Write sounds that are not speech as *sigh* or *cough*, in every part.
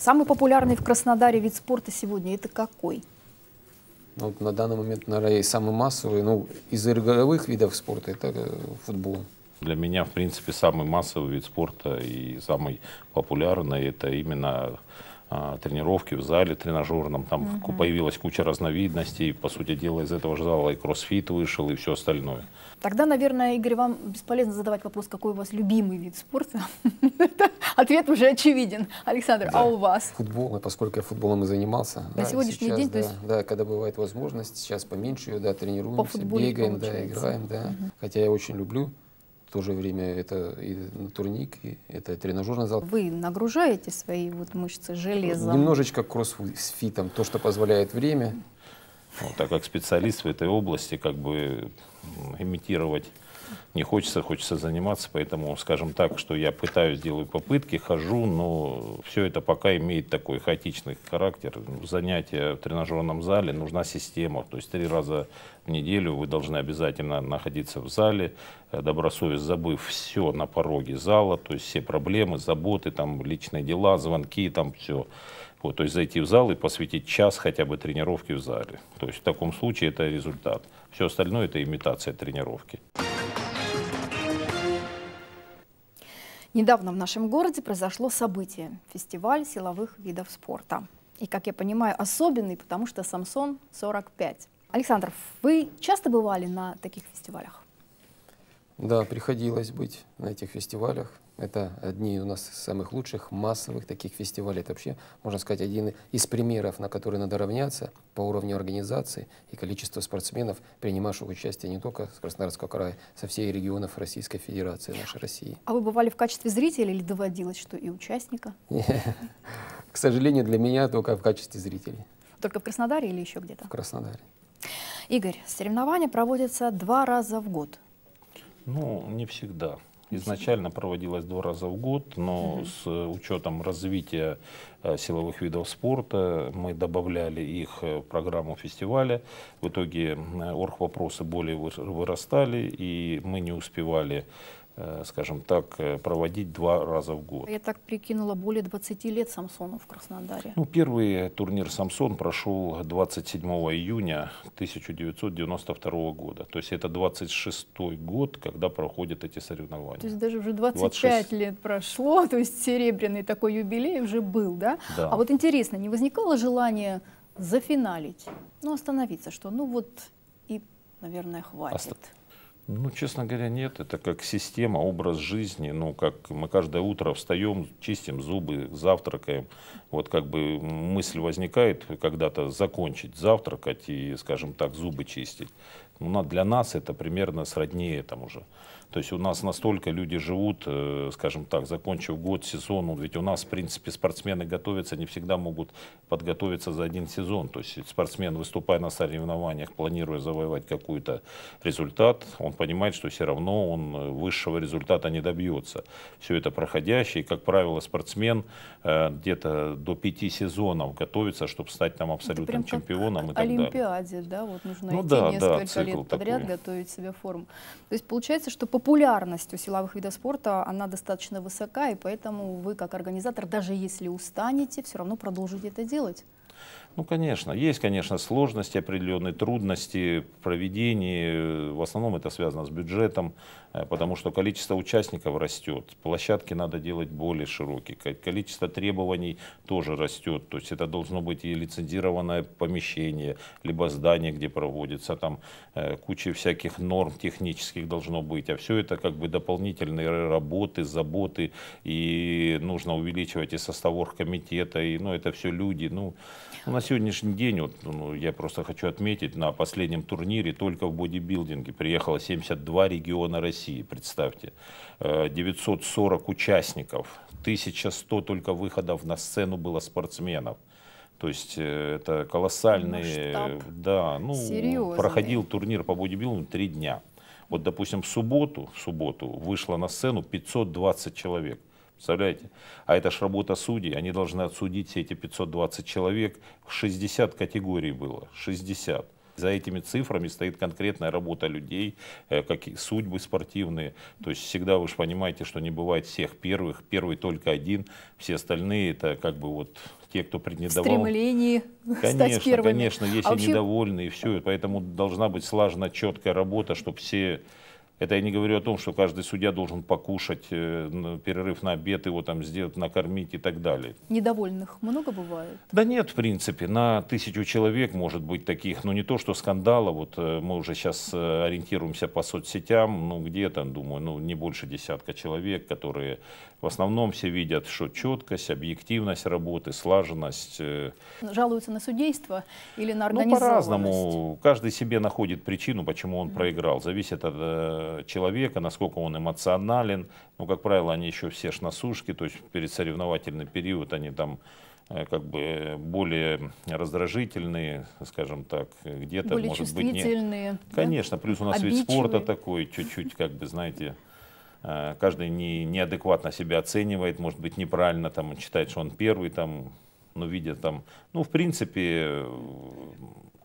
Самый популярный в Краснодаре вид спорта сегодня это какой? Ну, на данный момент, наверное, самый массовый, ну, из игровых видов спорта это э, футбол. Для меня, в принципе, самый массовый вид спорта и самый популярный это именно а, тренировки в зале тренажерном. Там угу. появилась куча разновидностей. По сути дела, из этого же зала и кроссфит вышел, и все остальное. Тогда, наверное, Игорь, вам бесполезно задавать вопрос, какой у вас любимый вид спорта. *laughs* Это Ответ уже очевиден. Александр, а да. а у вас? Футбол, поскольку я футболом и занимался. На да, сегодняшний сейчас, день? Да, есть... да, когда бывает возможность, сейчас поменьше ее, да, тренируемся, По бегаем, да, играем, да. Угу. Хотя я очень люблю в то же время это и турник, и это тренажерный зал. Вы нагружаете свои вот мышцы железом? Немножечко кроссфитом, то, что позволяет время. Ну, так как специалист в этой области, как бы имитировать не хочется, хочется заниматься, поэтому, скажем так, что я пытаюсь, делаю попытки, хожу, но все это пока имеет такой хаотичный характер. Занятия в тренажерном зале нужна система, то есть три раза в неделю вы должны обязательно находиться в зале, э, добросовестно забыв все на пороге зала, то есть все проблемы, заботы, там, личные дела, звонки, там все. Вот, то есть зайти в зал и посвятить час хотя бы тренировки в зале. То есть в таком случае это результат. Все остальное это имитация тренировки. Недавно в нашем городе произошло событие – фестиваль силовых видов спорта. И, как я понимаю, особенный, потому что Самсон 45. Александр, вы часто бывали на таких фестивалях? Да, приходилось быть на этих фестивалях. Это одни у нас самых лучших массовых таких фестивалей. Это вообще, можно сказать, один из примеров, на который надо равняться по уровню организации и количество спортсменов, принимавших участие не только с Краснодарского края, со всех регионов Российской Федерации, нашей России. А вы бывали в качестве зрителя или доводилось, что и участника? *laughs* К сожалению, для меня только в качестве зрителей. Только в Краснодаре или еще где-то? В Краснодаре. Игорь, соревнования проводятся два раза в год. Ну, не всегда изначально проводилась два раза в год, но угу. с э, учетом развития э, силовых видов спорта мы добавляли их э, в программу фестиваля. В итоге орг вопросы более вырастали, и мы не успевали Э, скажем так, э, проводить два раза в год. Я так прикинула, более 20 лет Самсону в Краснодаре. Ну, первый турнир «Самсон» прошел 27 июня 1992 года. То есть это 26-й год, когда проходят эти соревнования. То есть даже уже 25 26... лет прошло, *laughs* то есть серебряный такой юбилей уже был, да? да? А вот интересно, не возникало желания зафиналить, ну остановиться, что ну вот и, наверное, хватит? Ост... Ну, честно говоря, нет. Это как система, образ жизни. Ну, как мы каждое утро встаем, чистим зубы, завтракаем. Вот как бы мысль возникает когда-то закончить завтракать и, скажем так, зубы чистить. Ну, для нас это примерно сродни этому же. То есть у нас настолько люди живут, э, скажем так, закончив год, сезон, ведь у нас, в принципе, спортсмены готовятся, не всегда могут подготовиться за один сезон. То есть спортсмен, выступая на соревнованиях, планируя завоевать какой-то результат, он понимает, что все равно он э, высшего результата не добьется. Все это проходящее, и, как правило, спортсмен э, где-то до пяти сезонов готовится, чтобы стать там абсолютным чемпионом как и так Олимпиаде, далее. да, вот нужно ну, идти да, несколько да, лет подряд, готовить себе форму. То есть получается, что популярность у силовых видов спорта, она достаточно высока, и поэтому вы как организатор, даже если устанете, все равно продолжите это делать. Ну, конечно, есть, конечно, сложности определенные, трудности в проведении. В основном это связано с бюджетом, э, потому что количество участников растет. Площадки надо делать более широкие. Количество требований тоже растет. То есть это должно быть и лицензированное помещение, либо здание, где проводится. Там э, куча всяких норм технических должно быть. А все это как бы дополнительные работы, заботы. И нужно увеличивать и состав оргкомитета. И, ну, это все люди. Ну, ну, на сегодняшний день, вот, ну, я просто хочу отметить, на последнем турнире только в бодибилдинге приехало 72 региона России, представьте. 940 э, участников, 1100 только выходов на сцену было спортсменов. То есть э, это колоссальные. Да, ну, Серьезный. проходил турнир по бодибилдингу три дня. Вот, допустим, в субботу, в субботу вышло на сцену 520 человек. Представляете? А это ж работа судей, они должны отсудить все эти 520 человек. 60 категорий было, 60. За этими цифрами стоит конкретная работа людей, э, какие судьбы спортивные. То есть всегда вы же понимаете, что не бывает всех первых. Первый только один, все остальные это как бы вот те, кто претендовал. Стремление. конечно, стать первыми. Конечно, Если а и вообще... недовольные, и все. Поэтому должна быть слажена четкая работа, чтобы все это я не говорю о том, что каждый судья должен покушать, э, перерыв на обед его там сделать, накормить и так далее. Недовольных много бывает? Да нет, в принципе. На тысячу человек может быть таких. Но ну, не то, что скандала. Вот э, мы уже сейчас э, ориентируемся по соцсетям. Ну где там, думаю, ну не больше десятка человек, которые в основном все видят, что четкость, объективность работы, слаженность. Жалуются на судейство или на ну, организованность? Ну по-разному. Каждый себе находит причину, почему он проиграл. Зависит от человека, насколько он эмоционален. Ну, как правило, они еще все ж на сушке, то есть перед соревновательный период они там э, как бы более раздражительные, скажем так, где-то может быть не. Конечно, да? плюс у нас Обидчивые. вид спорта такой, чуть-чуть, как бы, знаете, э, каждый не, неадекватно себя оценивает, может быть, неправильно, там, считает, что он первый, там, но видя там, ну, в принципе, э,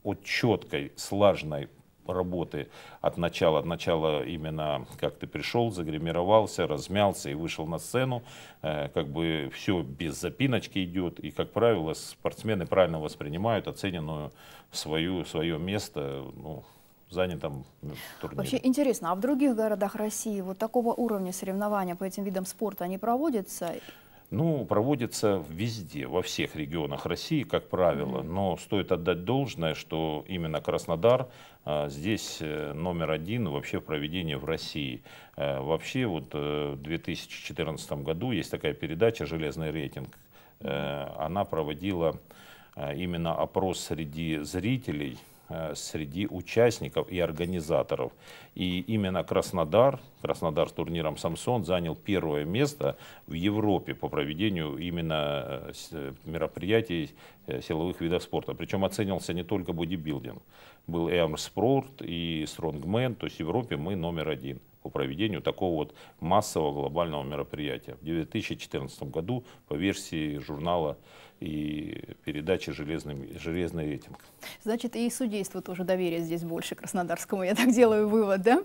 от четкой, слаженной работы от начала, от начала именно как ты пришел, загримировался, размялся и вышел на сцену, э, как бы все без запиночки идет, и, как правило, спортсмены правильно воспринимают оцененную свою, свое место, ну, занятом турнире. Вообще интересно, а в других городах России вот такого уровня соревнования по этим видам спорта они проводятся? Ну, проводится везде, во всех регионах России, как правило. Но стоит отдать должное, что именно Краснодар а, здесь э, номер один вообще в проведении в России. Э, вообще вот э, в 2014 году есть такая передача «Железный рейтинг». Она проводила именно опрос среди зрителей – Э, среди участников и организаторов. И именно Краснодар, Краснодар с турниром «Самсон» занял первое место в Европе по проведению именно э, э, мероприятий силовых видов спорта. Причем оценивался не только бодибилдинг. Был и амрспорт и стронгмен, то есть в Европе мы номер один по проведению такого вот массового глобального мероприятия. В 2014 году по версии журнала и передачи железным железный рейтинг. Значит, и судейство тоже доверие здесь больше краснодарскому, я так делаю вывод, да?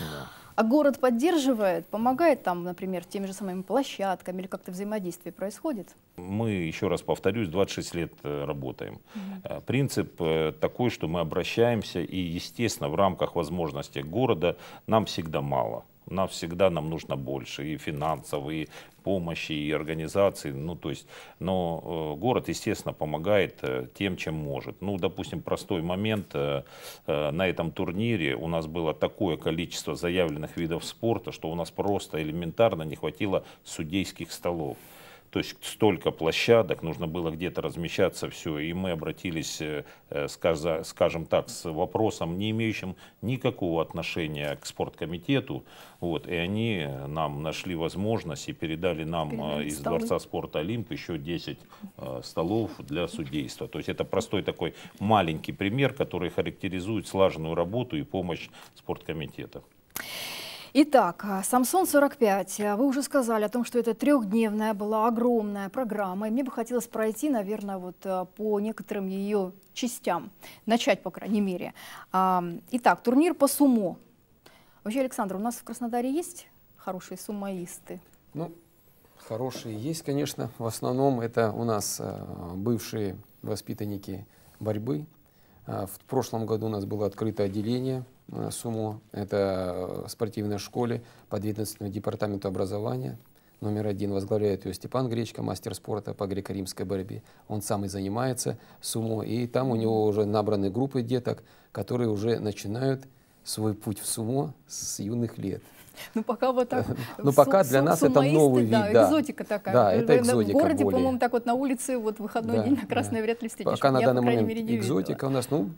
да. А город поддерживает, помогает там, например, теми же самыми площадками или как-то взаимодействие происходит? Мы, еще раз повторюсь, 26 лет э, работаем. Угу. Принцип э, такой, что мы обращаемся, и, естественно, в рамках возможностей города нам всегда мало. Нам всегда нам нужно больше и финансовые помощи, и организации. Ну, то есть, но э, город, естественно, помогает э, тем, чем может. Ну, допустим, простой момент. Э, на этом турнире у нас было такое количество заявленных видов спорта, что у нас просто элементарно не хватило судейских столов. То есть столько площадок, нужно было где-то размещаться, все. И мы обратились, э, э, скажем так, с вопросом, не имеющим никакого отношения к спорткомитету. Вот, и они нам нашли возможность и передали нам передали э, из столы. Дворца спорта Олимп еще 10 столов для судейства. То есть это простой такой маленький пример, который характеризует слаженную работу и помощь спорткомитета. Итак, Самсон 45. А, вы уже сказали о том, что это трехдневная была огромная программа, и мне бы хотелось пройти, наверное, вот а, по некоторым ее частям, начать, по крайней мере. А, итак, турнир по сумо. Вообще, Александр, у нас в Краснодаре есть хорошие сумоисты. Ну, хорошие есть, конечно. В основном это у нас бывшие воспитанники борьбы. В прошлом году у нас было открыто отделение Э, сумму. Это э, спортивной школе под ведомственным департаменту образования. Номер один возглавляет ее Степан Гречко, мастер спорта по греко-римской борьбе. Он сам и занимается сумо, и там у него уже набраны группы деток, которые уже начинают свой путь в сумо с юных лет. Ну, пока вот так. *laughs* Ну, пока для нас это новый вид, да. Экзотика такая. Да, это экзотика В городе, по-моему, так вот на улице, вот выходной день на Красной вряд ли встретишь. Пока на данный момент экзотика у нас, ну,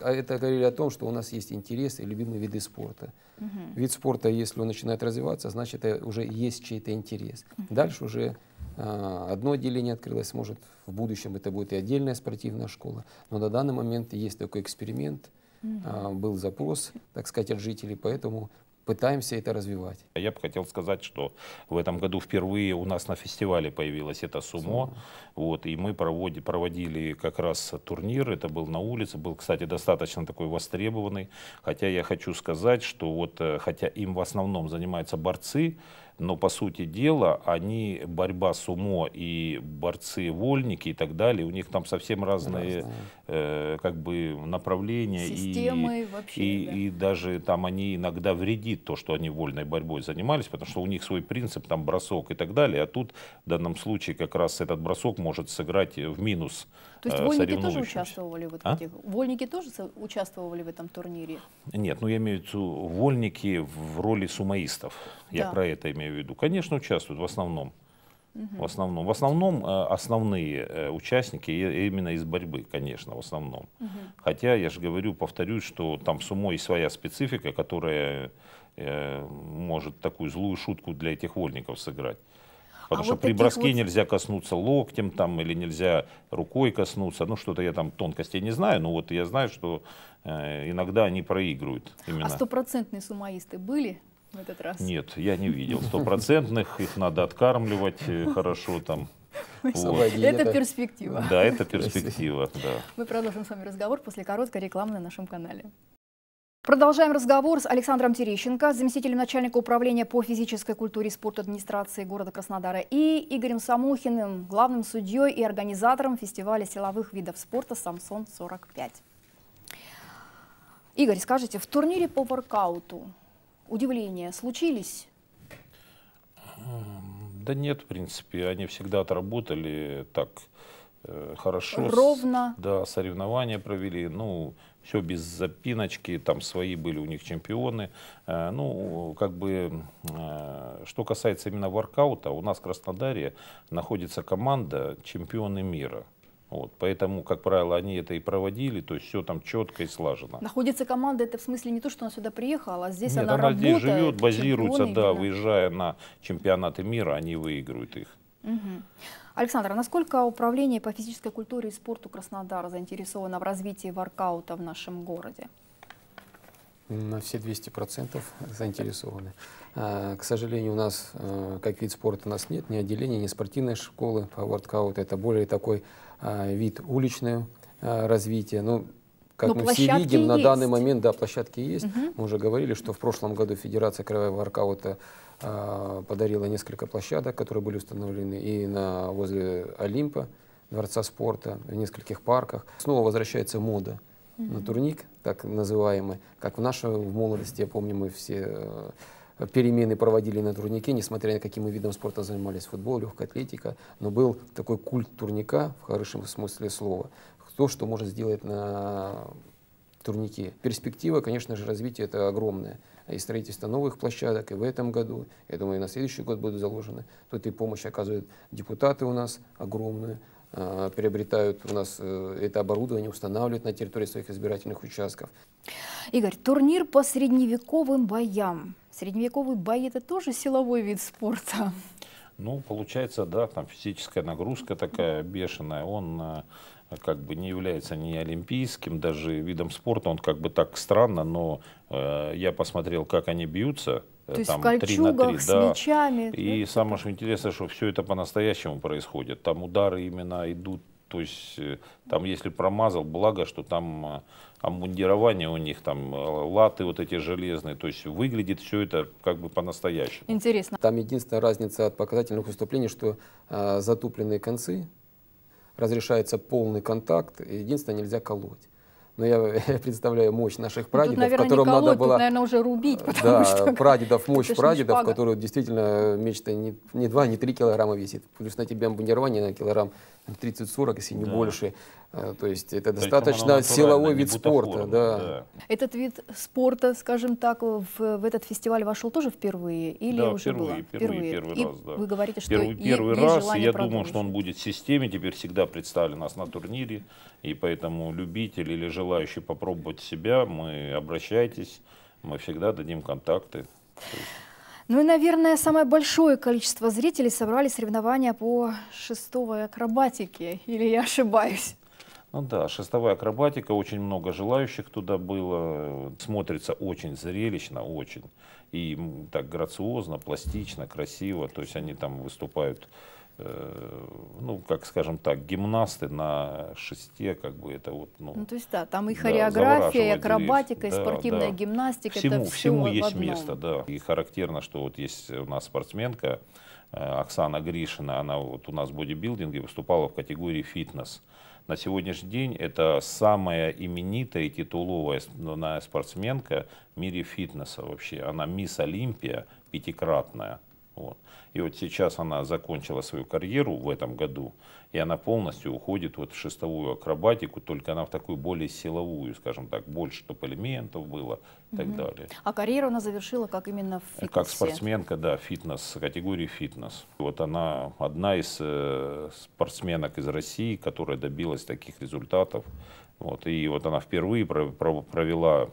а это говорили о том, что у нас есть интересы и любимые виды спорта. Угу. Вид спорта, если он начинает развиваться, значит, уже есть чей-то интерес. Угу. Дальше уже а, одно отделение открылось, может, в будущем это будет и отдельная спортивная школа. Но на данный момент есть такой эксперимент, угу. а, был запрос, так сказать, от жителей, поэтому пытаемся это развивать. Я бы хотел сказать, что в этом году впервые у нас на фестивале появилась эта сумо. Вот, и мы проводи, проводили как раз турнир, это был на улице, был, кстати, достаточно такой востребованный. Хотя я хочу сказать, что вот, э, хотя им в основном занимаются борцы, но по сути дела они борьба с умо и борцы вольники и так далее у них там совсем разные, разные. Э, как бы направления Системы и вообще, и, да. и даже там они иногда вредит то что они вольной борьбой занимались потому что у них свой принцип там бросок и так далее а тут в данном случае как раз этот бросок может сыграть в минус то есть э, а? вольники тоже участвовали в, а? этих, вольники тоже участвовали в этом турнире? Нет, ну я имею в виду вольники в роли сумоистов. Я да. про это имею в виду. Конечно, участвуют в основном. Угу. В основном, в основном э, основные э, участники именно из борьбы, конечно, в основном. Угу. Хотя я же говорю, повторюсь, что там сумо и своя специфика, которая э, может такую злую шутку для этих вольников сыграть. Потому а вот при броске вот... нельзя коснуться локтем там, или нельзя рукой коснуться. Ну, что-то я там тонкостей не знаю, но вот я знаю, что э, иногда они проигрывают. Именно. А стопроцентные сумоисты были в этот раз? Нет, я не видел стопроцентных. Их надо откармливать э, хорошо там. Вот. Это перспектива. Да, это перспектива. Да. Мы продолжим с вами разговор после короткой рекламы на нашем канале. Продолжаем разговор с Александром Терещенко, заместителем начальника управления по физической культуре и спорту администрации города Краснодара, и Игорем Самухиным, главным судьей и организатором фестиваля силовых видов спорта «Самсон-45». Игорь, скажите, в турнире по воркауту удивления случились? Да нет, в принципе, они всегда отработали так, э, хорошо. Ровно. Да, соревнования провели. Ну, все без запиночки, там свои были у них чемпионы. Э, ну, как бы, э, что касается именно воркаута, у нас в Краснодаре находится команда чемпионы мира. Вот, поэтому, как правило, они это и проводили, то есть все там четко и слажено. Находится команда, это в смысле не то, что она сюда приехала, а здесь Нет, она, она работает. здесь живет, базируется, да, мира. выезжая на чемпионаты мира, они выигрывают их. Угу. Александр, а насколько управление по физической культуре и спорту Краснодара заинтересовано в развитии воркаута в нашем городе? На все 200% заинтересованы. А, к сожалению, у нас, э, как вид спорта, у нас нет ни отделения, ни спортивной школы по воркауту. Это более такой а, вид уличного развития. Но ну, как Но мы все видим, на данный момент, да, площадки есть. Угу. Мы уже говорили, что в прошлом году Федерация краевого аркаута э, а, подарила несколько площадок, которые были установлены и на, возле Олимпа, Дворца спорта, в нескольких парках. Снова возвращается мода угу. на турник, так называемый. Как в нашей в молодости, я помню, мы все... Э, перемены проводили на турнике, несмотря на каким мы видом спорта занимались, футбол, легкая атлетика, но был такой культ турника в хорошем смысле слова то, что может сделать на турнике. Перспектива, конечно же, развития это огромная. И строительство новых площадок и в этом году, я думаю, и на следующий год будут заложены. Тут и помощь оказывают депутаты у нас огромную, а, приобретают у нас э, это оборудование, устанавливают на территории своих избирательных участков. Игорь, турнир по средневековым боям. Средневековый бой – это тоже силовой вид спорта? Ну, получается, да, там физическая нагрузка такая бешеная. Он э, как бы не является ни олимпийским даже видом спорта. Он как бы так странно, но э, я посмотрел, как они бьются. Э, То там, есть в 3 на 3, с да. мечами. И ну, самое что интересное, что все это по-настоящему происходит. Там удары именно идут то есть э, там, если промазал, благо, что там э, обмундирование у них, там э, латы вот эти железные, то есть выглядит все это как бы по-настоящему. Интересно. Там единственная разница от показательных выступлений, что э, затупленные концы, разрешается полный контакт, единственное, нельзя колоть но ну, я, *laughs* представляю мощь наших прадедов, ну, тут, наверное, которым колоть, надо было... Тут, наверное, уже рубить, да, что... *laughs* прадедов, *laughs* мощь это прадедов, шпага. которую действительно мечта не, не 2, не три килограмма весит. Плюс на тебе амбунирование на килограмм 30-40, если не да. больше. Э, то есть это достаточно силовой вид спорта. да. Этот вид спорта, скажем так, в, в этот фестиваль вошел тоже впервые? Или да, уже впервые, было? Впервые, первый и раз, да. Вы говорите, что первый, и, первый раз, и я продолжить. думаю, что он будет в системе, теперь всегда представлен нас на турнире. И поэтому любитель или желающий попробовать себя, мы обращайтесь, мы всегда дадим контакты. Ну и, наверное, самое большое количество зрителей собрали соревнования по шестовой акробатике, или я ошибаюсь? Ну да, шестовая акробатика, очень много желающих туда было, смотрится очень зрелищно, очень, и так грациозно, пластично, красиво, то есть они там выступают Э, ну, как скажем так, гимнасты на шесте, как бы это вот, ну, ну то есть, да, там и хореография, да, и акробатика, и спортивная да. гимнастика, всему, это все всему есть одном. место, да. И характерно, что вот есть у нас спортсменка э, Оксана Гришина, она вот у нас в бодибилдинге выступала в категории фитнес. На сегодняшний день это самая именитая и титулованная ну, спортсменка в мире фитнеса вообще. Она мисс Олимпия пятикратная. Вот. И вот сейчас она закончила свою карьеру в этом году, и она полностью уходит вот в шестовую акробатику, только она в такую более силовую, скажем так, больше, чтобы элементов было и угу. так далее. А карьеру она завершила как именно в фитнесе? Как спортсменка, да, фитнес, категории фитнес. Вот она одна из э, спортсменок из России, которая добилась таких результатов. Вот. И вот она впервые провела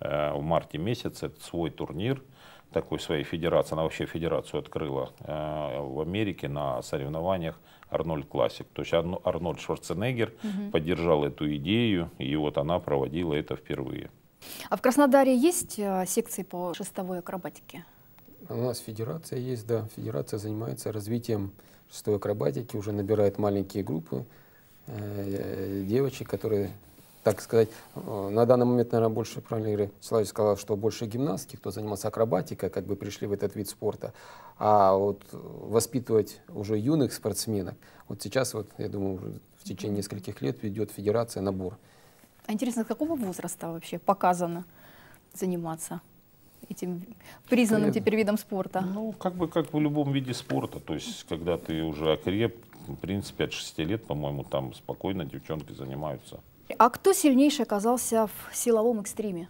э, в марте месяце свой турнир – такой своей федерации, она вообще федерацию открыла э, в Америке на соревнованиях Арнольд Классик. То есть Арнольд Шварценеггер угу. поддержал эту идею, и вот она проводила это впервые. А в Краснодаре есть э, секции по шестовой акробатике? У нас федерация есть, да. Федерация занимается развитием шестовой акробатики, уже набирает маленькие группы э, девочек, которые так сказать, э, на данный момент, наверное, больше, правильно Игорь Человек сказал, что больше гимнастки, кто занимался акробатикой, как бы пришли в этот вид спорта. А вот воспитывать уже юных спортсменок, вот сейчас, вот, я думаю, в течение нескольких лет ведет федерация набор. А интересно, с какого возраста вообще показано заниматься? этим признанным теперь видом спорта? Ну, как бы как в любом виде спорта. То есть, когда ты уже окреп, в принципе, от 6 лет, по-моему, там спокойно девчонки занимаются. А кто сильнейший оказался в силовом экстриме?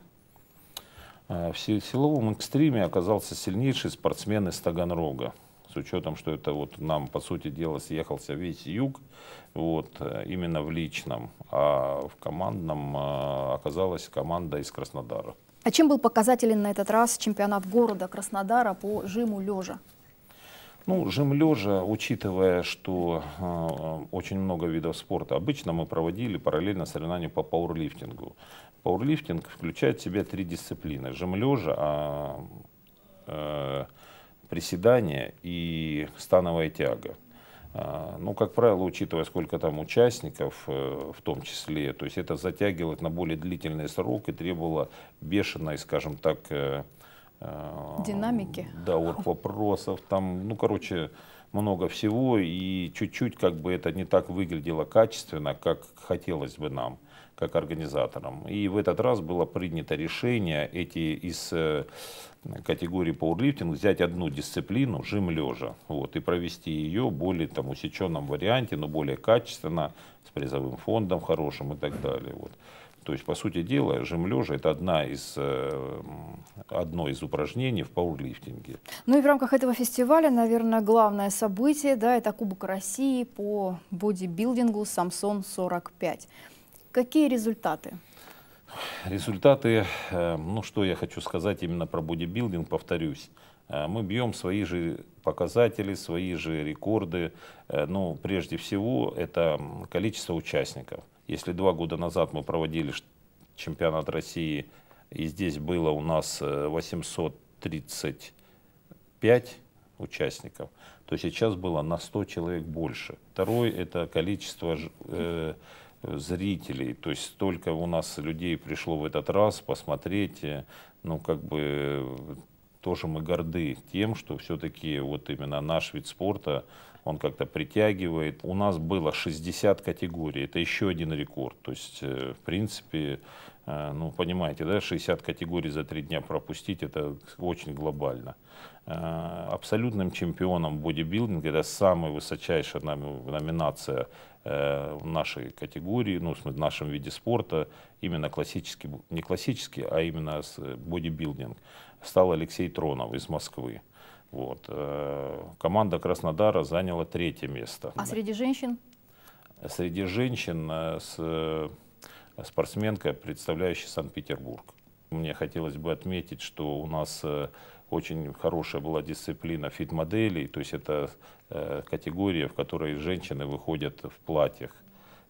А, в силовом экстриме оказался сильнейший спортсмен из Таганрога. С учетом, что это вот нам, по сути дела, съехался весь юг, вот, э, именно в личном, а в командном а, оказалась команда из Краснодара. А чем был показателен на этот раз чемпионат города Краснодара по жиму лежа? Ну, жим-лежа, учитывая, что э, очень много видов спорта, обычно мы проводили параллельно соревнования по пауэрлифтингу. Пауэрлифтинг включает в себя три дисциплины. Жим-лежа, а, э, приседания и становая тяга. А, ну, как правило, учитывая, сколько там участников, э, в том числе, то есть это затягивалось на более длительный срок и требовало бешеной, скажем так, э, Э, Динамики. Да, вопросов там, ну, короче, много всего, и чуть-чуть как бы это не так выглядело качественно, как хотелось бы нам, как организаторам. И в этот раз было принято решение эти из э, категории пауэрлифтинг взять одну дисциплину, жим лежа, вот, и провести ее в более там, усеченном варианте, но более качественно, с призовым фондом хорошим и так далее. Вот. То есть, по сути дела, жим лежа это одна из, э, одно из упражнений в пауэрлифтинге. Ну и в рамках этого фестиваля, наверное, главное событие, да, это Кубок России по бодибилдингу «Самсон-45». Какие результаты? Результаты, э, ну что я хочу сказать именно про бодибилдинг, повторюсь. Э, мы бьем свои же показатели, свои же рекорды. Ну, прежде всего, это количество участников. Если два года назад мы проводили чемпионат России, и здесь было у нас 835 э, участников, то сейчас было на 100 человек больше. Второй – это количество э, зрителей, то есть столько у нас людей пришло в этот раз посмотреть, э, ну как бы э, тоже мы горды тем, что все-таки вот именно наш вид спорта он как-то притягивает. У нас было 60 категорий, это еще один рекорд. То есть, э, в принципе, э, ну, понимаете, да, 60 категорий за три дня пропустить, это очень глобально. Э, абсолютным чемпионом бодибилдинга, это самая высочайшая номинация в нашей категории, ну, в нашем виде спорта, именно классический, не классический, а именно бодибилдинг, стал Алексей Тронов из Москвы. Вот. Э, команда Краснодара заняла третье место. А среди женщин? Среди женщин э, с, э, спортсменка, представляющая Санкт-Петербург. Мне хотелось бы отметить, что у нас очень хорошая была дисциплина фит-моделей, то есть это категория, в которой женщины выходят в платьях.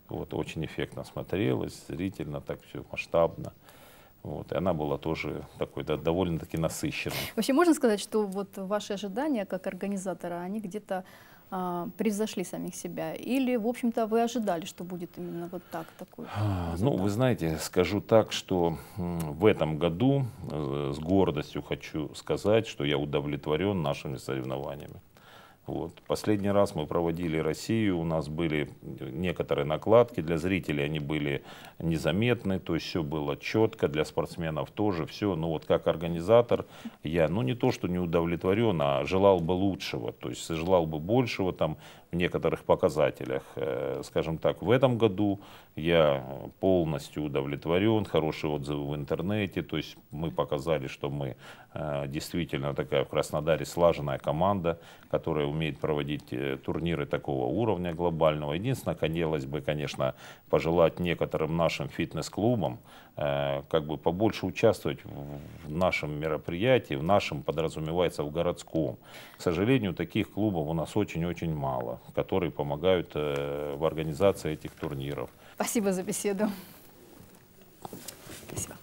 Вот, очень эффектно смотрелось, зрительно, так все масштабно. Вот, и она была тоже такой да, довольно-таки насыщенной. Вообще можно сказать, что вот ваши ожидания как организатора, они где-то а, превзошли самих себя? Или, в общем-то, вы ожидали, что будет именно вот так? Такой а, ну, вы знаете, скажу так, что в этом году э, с гордостью хочу сказать, что я удовлетворен нашими соревнованиями. Вот. Последний раз мы проводили Россию, у нас были некоторые накладки, для зрителей они были незаметны, то есть все было четко, для спортсменов тоже все. Но ну вот как организатор я, ну не то, что не удовлетворен, а желал бы лучшего, то есть желал бы большего, там в некоторых показателях. Э, скажем так, в этом году я полностью удовлетворен, хорошие отзывы в интернете, то есть мы показали, что мы э, действительно такая в Краснодаре слаженная команда, которая умеет проводить э, турниры такого уровня глобального. Единственное, хотелось бы, конечно, пожелать некоторым нашим фитнес-клубам, Э, как бы побольше участвовать в нашем мероприятии, в нашем подразумевается в городском. К сожалению, таких клубов у нас очень-очень мало, которые помогают э, в организации этих турниров. Спасибо за беседу. Спасибо.